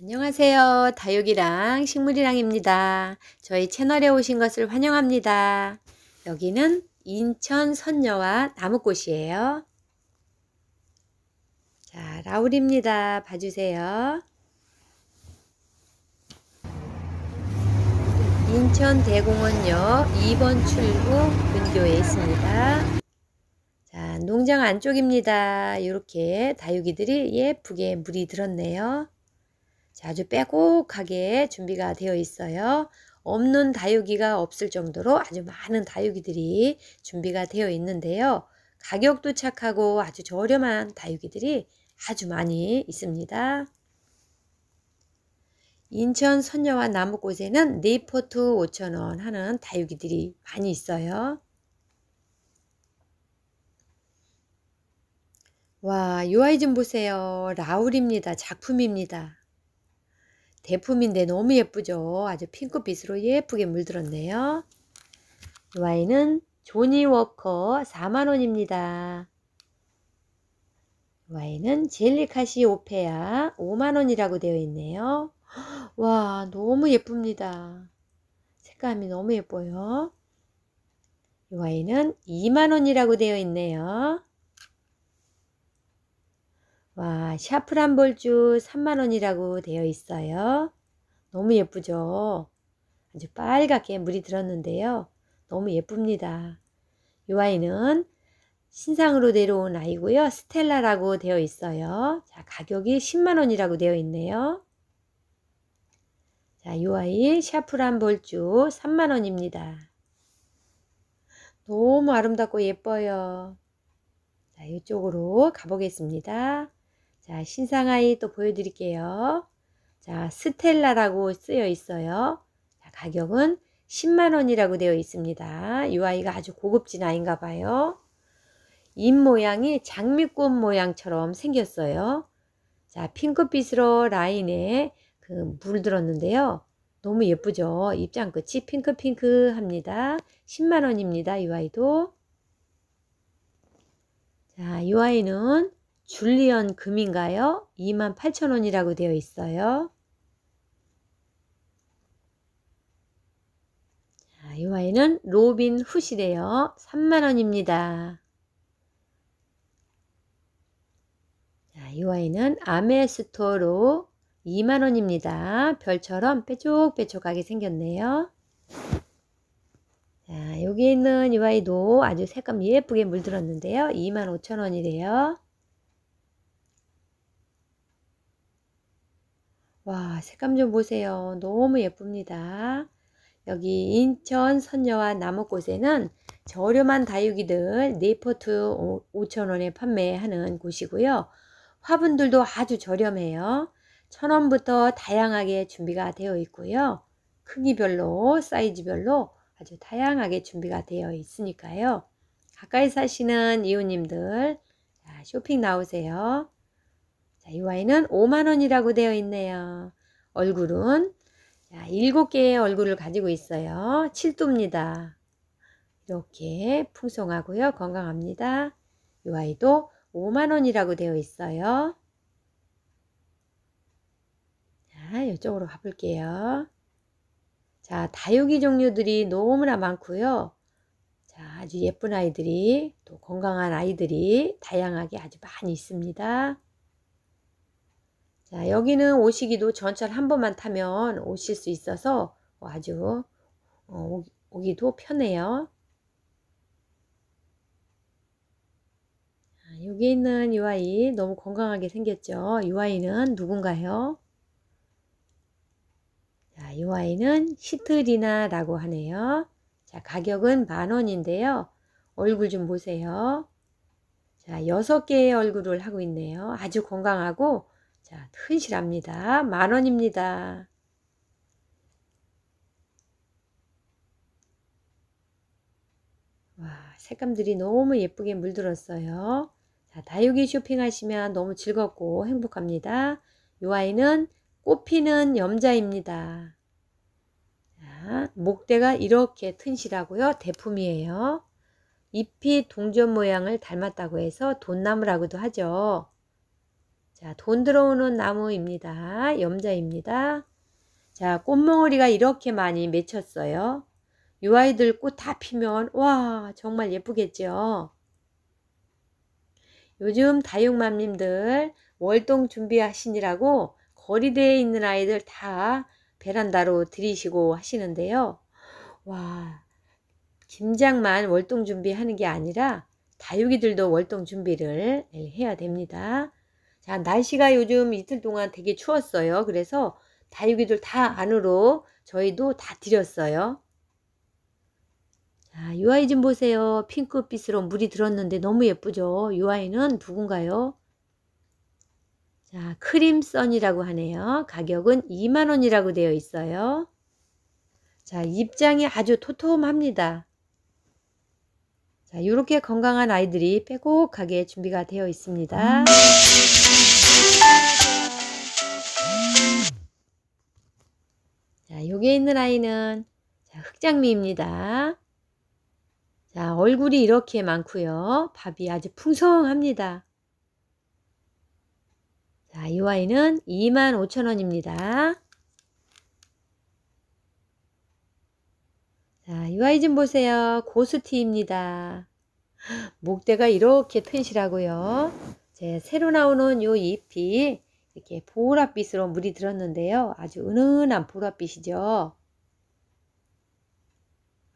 안녕하세요. 다육이랑 식물이랑입니다. 저희 채널에 오신 것을 환영합니다. 여기는 인천 선녀와 나무꽃이에요. 자, 라울입니다. 봐주세요. 인천 대공원역 2번 출구 근교에 있습니다. 자, 농장 안쪽입니다. 이렇게 다육이들이 예쁘게 물이 들었네요. 아주 빼곡하게 준비가 되어 있어요. 없는 다육이가 없을 정도로 아주 많은 다육이들이 준비가 되어 있는데요. 가격도 착하고 아주 저렴한 다육이들이 아주 많이 있습니다. 인천 선녀와 나무꽃에는 네포트 5천원 하는 다육이들이 많이 있어요. 와, 요 아이 좀 보세요. 라울입니다. 작품입니다. 대품인데 너무 예쁘죠? 아주 핑크빛으로 예쁘게 물들었네요. 이 와인은 조니 워커 4만원입니다. 와인은 젤리카시 오페아 5만원이라고 되어 있네요. 와 너무 예쁩니다. 색감이 너무 예뻐요. 이 와인은 2만원이라고 되어 있네요. 와, 샤프란 볼주 3만원이라고 되어 있어요. 너무 예쁘죠? 아주 빨갛게 물이 들었는데요. 너무 예쁩니다. 이 아이는 신상으로 내려온 아이고요. 스텔라라고 되어 있어요. 자, 가격이 10만원이라고 되어 있네요. 자, 이 아이 샤프란 볼주 3만원입니다. 너무 아름답고 예뻐요. 자, 이쪽으로 가보겠습니다. 자, 신상아이 또 보여드릴게요. 자, 스텔라라고 쓰여 있어요. 자, 가격은 10만원이라고 되어 있습니다. 이 아이가 아주 고급진 아이인가 봐요. 입 모양이 장미꽃 모양처럼 생겼어요. 자, 핑크빛으로 라인에 그 물들었는데요. 너무 예쁘죠? 입장 끝이 핑크핑크합니다. 10만원입니다. 이 아이도. 자, 이 아이는 줄리언 금인가요? 28,000원이라고 되어 있어요. 자, 이 와인은 로빈 후시래요. 3만원입니다. 자, 이 와인은 아메스토로 2만원입니다. 별처럼 빼쪽빼쪽하게 생겼네요. 자, 여기 있는 이와이도 아주 색감 예쁘게 물들었는데요. 25,000원이래요. 와 색감 좀 보세요. 너무 예쁩니다. 여기 인천 선녀와 나무꽃에는 저렴한 다육이들 4포트 5천원에 판매하는 곳이고요. 화분들도 아주 저렴해요. 천원부터 다양하게 준비가 되어 있고요. 크기별로 사이즈별로 아주 다양하게 준비가 되어 있으니까요. 가까이 사시는 이웃님들 쇼핑 나오세요. 이와인는 5만원이라고 되어 있네요. 얼굴은 자, 7개의 얼굴을 가지고 있어요. 7두입니다 이렇게 풍성하고요. 건강합니다. 이 와인도 5만원이라고 되어 있어요. 자, 이쪽으로 가볼게요. 자, 다육이 종류들이 너무나 많고요. 자, 아주 예쁜 아이들이 또 건강한 아이들이 다양하게 아주 많이 있습니다. 자, 여기는 오시기도 전철 한 번만 타면 오실 수 있어서 어, 아주 어, 오기도 편해요. 여기 있는 이 아이 너무 건강하게 생겼죠. 이 아이는 누군가요? 자, 이 아이는 시트리나라고 하네요. 자, 가격은 만 원인데요. 얼굴 좀 보세요. 자, 여섯 개의 얼굴을 하고 있네요. 아주 건강하고 자, 흔실합니다. 만 원입니다. 와, 색감들이 너무 예쁘게 물들었어요. 자, 다육이 쇼핑하시면 너무 즐겁고 행복합니다. 요 아이는 꽃피는 염자입니다. 자, 목대가 이렇게 튼실하고요. 대품이에요. 잎이 동전 모양을 닮았다고 해서 돈나무라고도 하죠. 자, 돈 들어오는 나무입니다. 염자입니다. 자, 꽃멍어리가 이렇게 많이 맺혔어요. 유 아이들 꽃 다 피면 와 정말 예쁘겠죠. 요즘 다육맘님들 월동 준비하시느라고 거리대에 있는 아이들 다 베란다로 들이시고 하시는데요. 와 김장만 월동 준비하는 게 아니라 다육이들도 월동 준비를 해야 됩니다. 자, 날씨가 요즘 이틀 동안 되게 추웠어요. 그래서 다육이들 다 안으로 저희도 다 들였어요. 자, 이 아이 좀 보세요. 핑크빛으로 물이 들었는데 너무 예쁘죠? 이 아이는 누군가요? 자, 크림썬이라고 하네요. 가격은 2만원이라고 되어 있어요. 자, 입장이 아주 토톰합니다. 자, 이렇게 건강한 아이들이 빼곡하게 준비가 되어 있습니다. 자, 여기에 있는 아이는 자, 흑장미입니다. 자, 얼굴이 이렇게 많고요. 밥이 아주 풍성합니다. 자, 이와이는 25,000원입니다. 자, 이와이좀 보세요. 고수티입니다. 목대가 이렇게 튼실하고요. 제 새로 나오는 요 잎이 이렇게 보랏빛으로 물이 들었는데요. 아주 은은한 보랏빛이죠.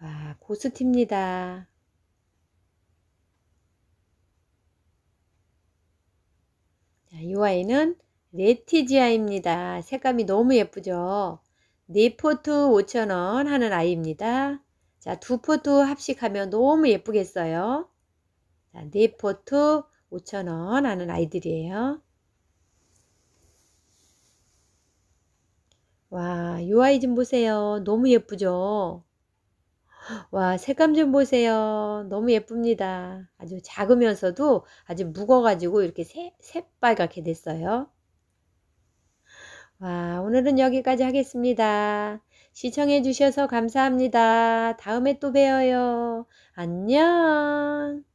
와, 고스티입니다. 이 아이는 레티지아입니다. 색감이 너무 예쁘죠? 네포트 5,000원 하는 아이입니다. 자, 두 포트 합식하면 너무 예쁘겠어요? 자, 네포트 5,000원 하는 아이들이에요. 와, 요 아이 좀 보세요. 너무 예쁘죠? 와, 색감 좀 보세요. 너무 예쁩니다. 아주 작으면서도 아주 묵어가지고 이렇게 새, 새빨갛게 됐어요. 와, 오늘은 여기까지 하겠습니다. 시청해주셔서 감사합니다. 다음에 또 봬요. 안녕.